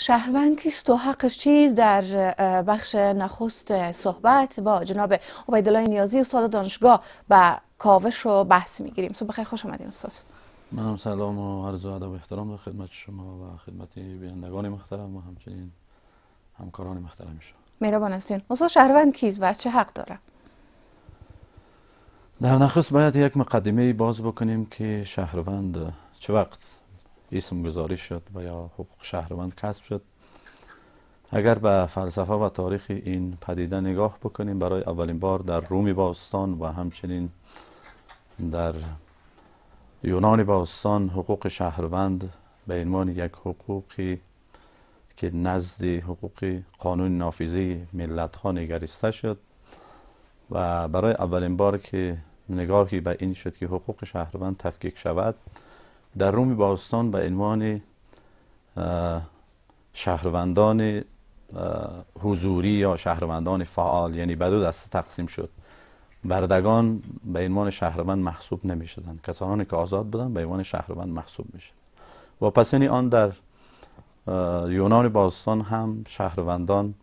شهروند کیست و حقش چیز در بخش نخست صحبت با جناب عبیدالله نیازی استاد دانشگاه به کاوش و بحث میگیریم صبح بخیر خوش آمدیم استاد منم سلام و عرض و ادب و احترام در خدمت شما و خدمت بینندگان محترم و همچنین همکاران محترم شما مهربان هستین استاد شهروند کیست و چه حق داره در نخست باید یک مقدمه باز بکنیم که شهروند چه وقت اسم گذاری شد و یا حقوق شهروند کسب شد اگر به فلسفه و تاریخ این پدیده نگاه بکنیم برای اولین بار در روم باستان و همچنین در یونان باستان حقوق شهروند به عنوان یک حقوقی که نزد حقوقی قانون نافذی ملت ها نگریسته شد و برای اولین بار که نگاهی به این شد که حقوق شهروند تفکیک شود در روم باستان به عنوان شهروندان حضوری یا شهروندان فعال یعنی به دو دسته تقسیم شد بردگان به عنوان شهروند محسوب نمی شدن کسانی که آزاد بودن به عنوان شهروند محسوب می و پس یعنی آن در یونان باستان هم شهروندان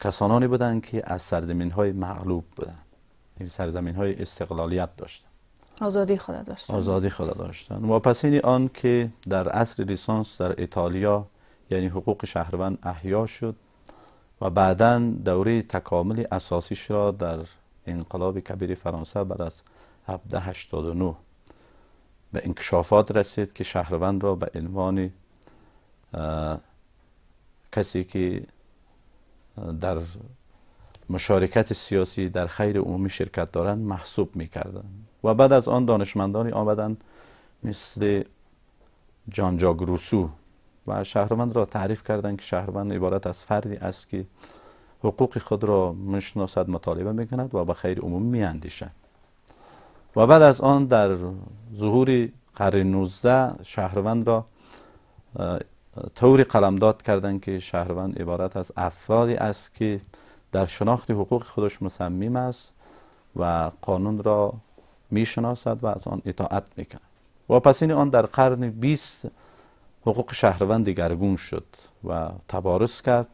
کسانی بودند که از سرزمین های مغلوب بودن این یعنی سرزمین های استقلالیت داشت آزادی خود داشتن آزادی خدا داشتن این آن که در عصر لیسانس در ایتالیا یعنی حقوق شهروند احیا شد و بعدا دوره تکامل اساسیش را در انقلاب کبیر فرانسه بر از 1789 به انکشافات رسید که شهروند را به عنوان کسی که در مشارکت سیاسی در خیر عمومی شرکت دارند محسوب میکردند و بعد از آن دانشمندانی آمدند مثل جان روسو و شهروند را تعریف کردند که شهروند عبارت از فردی است که حقوق خود را مشناسد مطالبه میکند و به خیر عمومی اندیشند و بعد از آن در ظهور قرن 19 شهروند را طوری قلمداد کردند که شهروند عبارت از افرادی است که در شناخت حقوق خودش مصمم است و قانون را میشناسد و از آن اطاعت میکند این آن در قرن 20 حقوق شهروند دیگرگون شد و تبارز کرد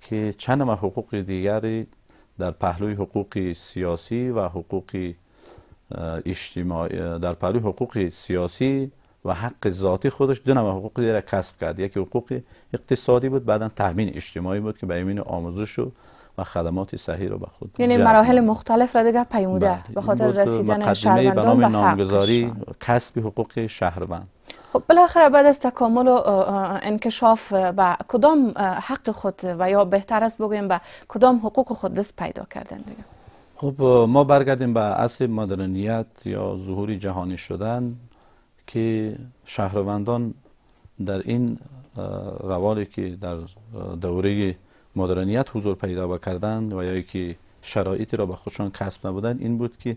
که چند ما حقوق دیگری در پهلوی حقوق سیاسی و حقوق اجتماعی در پهلوی حقوق سیاسی و حق ذاتی خودش دو نوع حقوق دیگر کسب کرد یکی حقوق اقتصادی بود بعدا تامین اجتماعی بود که به امین آموزش و و خدمات صحیح رو به خود یعنی مراحل مختلف را دیگر پیموده بله. به خاطر رسیدن شهروندان به نامگذاری کسب حقوق شهروند خب بالاخره بعد از تکامل و انکشاف به کدام حق خود و یا بهتر است بگویم به کدام حقوق خود دست پیدا کردن دیگه خب ما برگردیم به اصل مدرنیت یا ظهور جهانی شدن که شهروندان در این روالی که در دوره مدرنیت حضور پیدا بکردند و یا که شرایطی را به خودشان کسب نبودند این بود که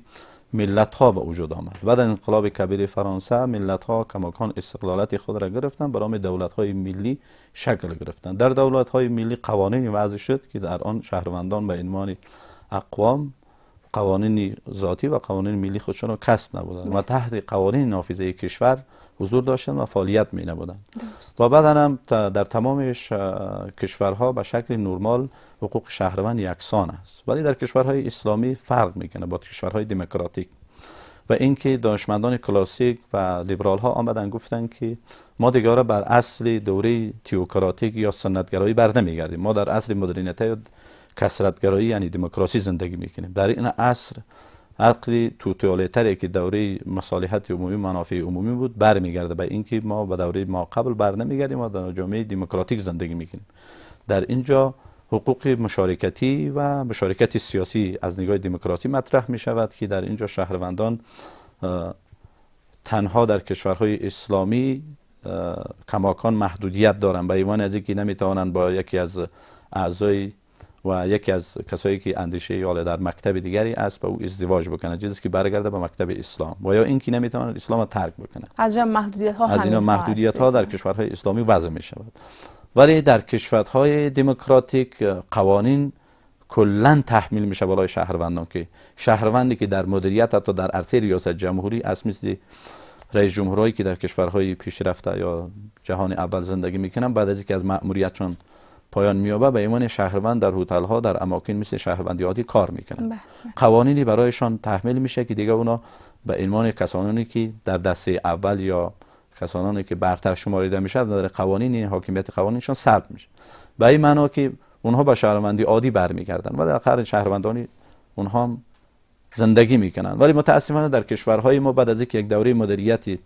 ملت ها به وجود آمد بعد انقلاب کبیر فرانسه ملت ها کماکان استقلالت خود را گرفتند برام دولت های ملی شکل گرفتند در دولت های ملی قوانین وضع شد که در آن شهروندان به عنوان اقوام قوانین ذاتی و قوانین ملی خودشان را کسب نبودند و تحت قوانین نافذه کشور حضور داشتن و فعالیت می نبودند و بعد هم در تمام کشورها به شکل نرمال حقوق شهروند یکسان است ولی در کشورهای اسلامی فرق میکنه با کشورهای دموکراتیک و اینکه دانشمندان کلاسیک و لیبرال ها آمدن گفتن که ما دیگه بر اصل دوره تیوکراتیک یا سنتگرایی بر نمیگردیم ما در اصل مدرنیته کسرتگرایی یعنی دموکراسی زندگی میکنیم در این عصر عقل توتیاله تری که دوره مصالحت عمومی منافع عمومی بود برمیگرده به اینکه ما به دوره ما قبل بر نمیگردیم و در جامعه دموکراتیک زندگی میکنیم در اینجا حقوق مشارکتی و مشارکت سیاسی از نگاه دموکراسی مطرح می شود که در اینجا شهروندان تنها در کشورهای اسلامی کماکان محدودیت دارند به ایمان از اینکه نمیتوانند با یکی از اعضای و یکی از کسایی که اندیشه یاله در مکتب دیگری است به او ازدواج بکنه چیزی که برگرده به مکتب اسلام و یا اینکه نمیتواند اسلام را ترک بکنه از جمع محدودیت ها از اینا محدودیت ها در کشورهای اسلامی وضع می شود ولی در کشورهای دموکراتیک قوانین کلا تحمیل میشه برای شهروندان که شهروندی که در مدیریت حتی در عرصه ریاست جمهوری است مثل رئیس جمهوری که در کشورهای پیشرفته یا جهان اول زندگی میکنن بعد از اینکه از ماموریتشون پایان میابه به ایمان شهروند در هتل ها در اماکن مثل شهروندی عادی کار میکنند بله، بله. قوانینی برایشان تحمیل میشه که دیگه اونا به ایمان کسانی که در دسته اول یا کسانی که برتر شماریده میشه از نظر قوانین این حاکمیت قوانینشان سرد میشه به این معنا که اونها به شهروندی عادی برمیگردن و در قرن شهروندانی اونها هم زندگی میکنن ولی متاسفانه در کشورهای ما بعد از یک دوره مدیریتی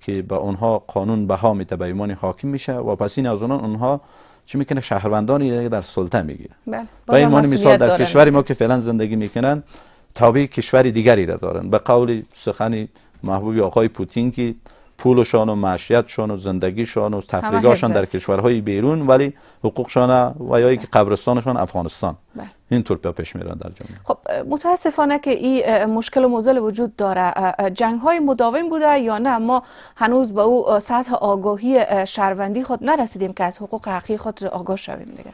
که به اونها قانون بها میته به ایمان حاکم میشه و پس این از اونها چی میکنه شهروندان در سلطه میگیره بله و این مثال در کشوری ما که فعلا زندگی میکنن تابع کشوری دیگری را دارن به قول سخنی محبوب آقای پوتین که پولشان و معشیتشان و زندگیشان و تفریگاشان در کشورهای بیرون ولی حقوقشان و یا که قبرستانشان افغانستان بله. این طور پیش میرن در جمعه. خب متاسفانه که این مشکل و موزل وجود داره جنگ های مداوم بوده یا نه ما هنوز به او سطح آگاهی شهروندی خود نرسیدیم که از حقوق حقیقی خود آگاه شویم دیگه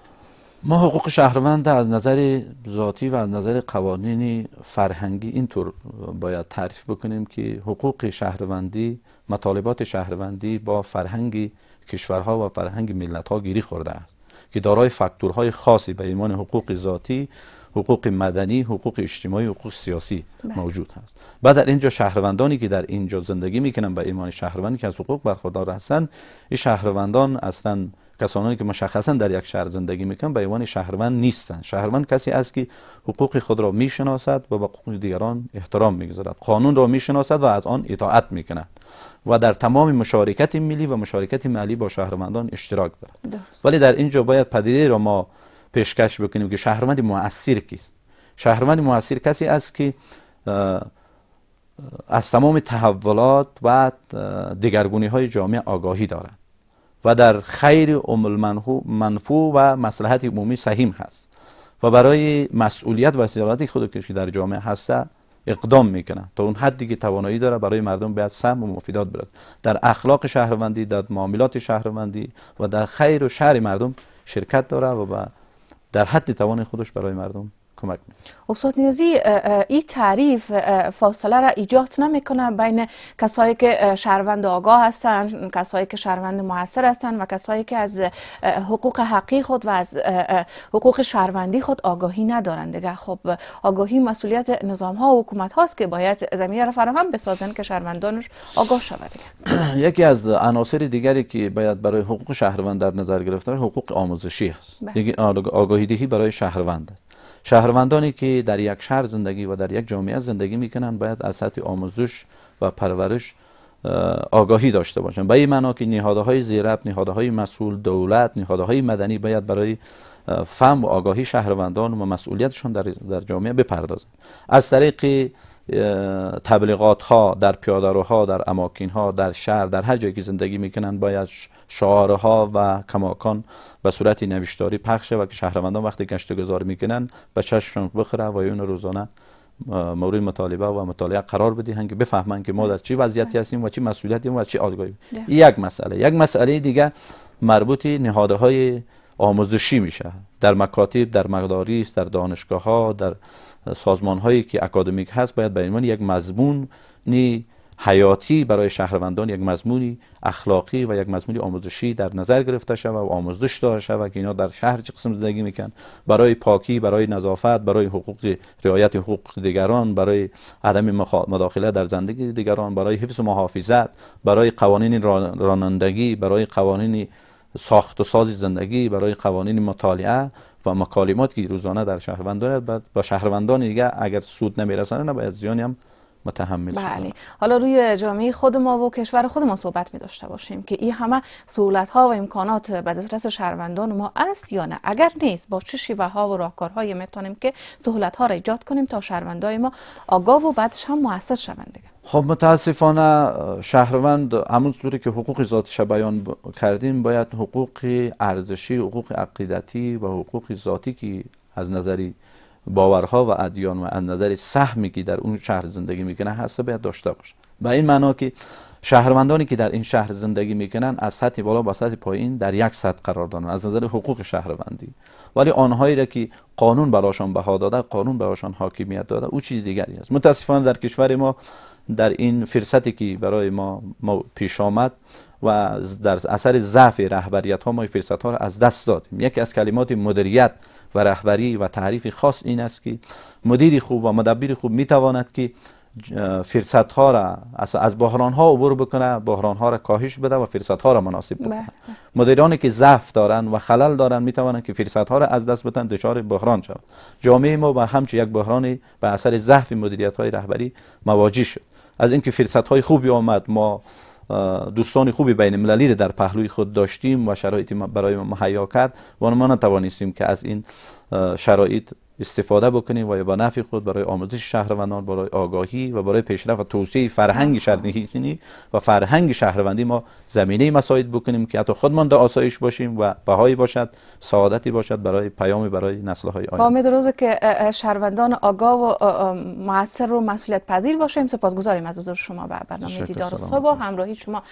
ما حقوق شهروند از نظر ذاتی و از نظر قوانین فرهنگی اینطور باید تعریف بکنیم که حقوق شهروندی مطالبات شهروندی با فرهنگ کشورها و فرهنگ ملتها گیری خورده است که دارای فاکتورهای خاصی به ایمان حقوق ذاتی حقوق مدنی حقوق اجتماعی حقوق سیاسی بله. موجود هست و در اینجا شهروندانی که در اینجا زندگی میکنن به ایمان شهروندی که از حقوق برخوردار هستند این شهروندان اصلا کسانی که مشخصا در یک شهر زندگی میکنن به عنوان شهروند نیستن. شهروند کسی است که حقوق خود را میشناسد و به حقوق دیگران احترام میگذارد قانون را میشناسد و از آن اطاعت میکند و در تمام مشارکت ملی و مشارکت ملی با شهروندان اشتراک دارد ولی در اینجا باید پدیده را ما پیشکش بکنیم که شهروند مؤثر کیست شهروند موثر کسی است که از تمام تحولات و دیگرگونی های جامعه آگاهی دارد. و در خیر منهو منفو و مصلحت عمومی سهیم هست و برای مسئولیت و سیارت خود که در جامعه هسته اقدام میکنه تا اون حدی که توانایی داره برای مردم باید سهم و مفیدات برد در اخلاق شهروندی در معاملات شهروندی و در خیر و شهر مردم شرکت داره و در حد توان خودش برای مردم کمک استاد نیازی این تعریف فاصله را ایجاد نمیکنه بین کسایی که شهروند آگاه هستند کسایی که شهروند موثر هستند و کسایی که از حقوق حقی خود و از حقوق شهروندی خود آگاهی ندارند دیگه خب آگاهی مسئولیت نظام ها و حکومت هاست که باید زمینه را فراهم بسازند که شهروندانش آگاه شود یکی از عناصر دیگری که باید برای حقوق شهروند در نظر گرفتن حقوق آموزشی است بله. آگاهی دهی برای شهروند شهروندانی که در یک شهر زندگی و در یک جامعه زندگی میکنن باید از سطح آموزش و پرورش آگاهی داشته باشند به این معنا که های زیرب های مسئول دولت های مدنی باید برای فهم و آگاهی شهروندان و مسئولیتشون در, در جامعه بپردازند از طریق تبلیغات ها در ها، در اماکین ها در شهر در هر جایی که زندگی میکنن باید ها و کماکان و صورت نوشتاری پخشه و که شهروندان وقتی گشت گذار میکنن به چششون بخره و اون روزانه مورد مطالبه و مطالعه قرار بدهن که بفهمن که ما در چه وضعیتی هستیم و چه مسئولیتیم و چه آگاهی یک مسئله یک مسئله دیگه مربوط نهادهای آموزشی میشه در مکاتب در مدارس در دانشگاه ها در سازمان هایی که اکادمیک هست باید به عنوان یک مضمون حیاتی برای شهروندان یک مضمونی اخلاقی و یک مضمونی آموزشی در نظر گرفته شود و آموزش داده شود که اینا در شهر چه قسم زندگی میکن برای پاکی برای نظافت برای حقوق رعایت حقوق دیگران برای عدم مداخله در زندگی دیگران برای حفظ محافظت برای قوانین رانندگی برای قوانین ساخت و ساز زندگی برای قوانین مطالعه و مکالمات که روزانه در شهروندان دارد با شهروندان دیگه اگر سود نمیرسانه نباید زیانی هم متحمل بله. حالا روی جامعه خود ما و کشور خود ما صحبت می داشته باشیم که این همه سهولت ها و امکانات به دسترس شهروندان ما است یا نه اگر نیست با چه شیوه ها و راهکارهایی میتونیم که سهولت ها را ایجاد کنیم تا شهروندان ما آگاه و بعدش هم موثر شوند خب متاسفانه شهروند همون طوری که حقوق ذاتش بیان کردیم باید حقوق ارزشی حقوق عقیدتی و حقوق ذاتی که از نظری باورها و ادیان و از نظر سهمی که در اون شهر زندگی میکنه هست باید داشته باشه و این معنا که شهروندانی که در این شهر زندگی میکنن از سطح بالا با سطح پایین در یک سطح قرار دارن از نظر حقوق شهروندی ولی آنهایی را که قانون براشان بها داده قانون براشان حاکمیت داده او چیز دیگری است متاسفانه در کشور ما در این فرصتی که برای ما, پیش آمد و در اثر ضعف رهبریت ها ما فرصت ها را از دست دادیم یکی از کلمات مدیریت و رهبری و تعریف خاص این است که مدیر خوب و مدبر خوب میتواند که فرصت ها را از بحران ها عبور بکنه بحران ها را کاهش بده و فرصت ها را مناسب بله. بکنه مدیرانی که ضعف دارن و خلل دارن می توانند که فرصت ها را از دست بدن دچار بحران شود جامعه ما بر همچ یک بحرانی به اثر ضعف مدیریت های رهبری مواجه شد از اینکه فرصت های خوبی آمد ما دوستان خوبی بین المللی را در پهلوی خود داشتیم و شرایطی برای ما مهیا کرد و ما نتوانستیم که از این شرایط استفاده بکنیم و به نفع خود برای آموزش شهروندان برای آگاهی و برای پیشرفت و توسعه فرهنگ شهرنشینی و فرهنگ شهروندی ما زمینه مساعد بکنیم که حتی خودمان در آسایش باشیم و بهایی باشد سعادتی باشد برای پیام برای نسل های آینده امید روز که شهروندان آگاه و موثر و مسئولیت پذیر باشیم سپاسگزاریم از حضور شما برنامه دیدار صبح همراهی شما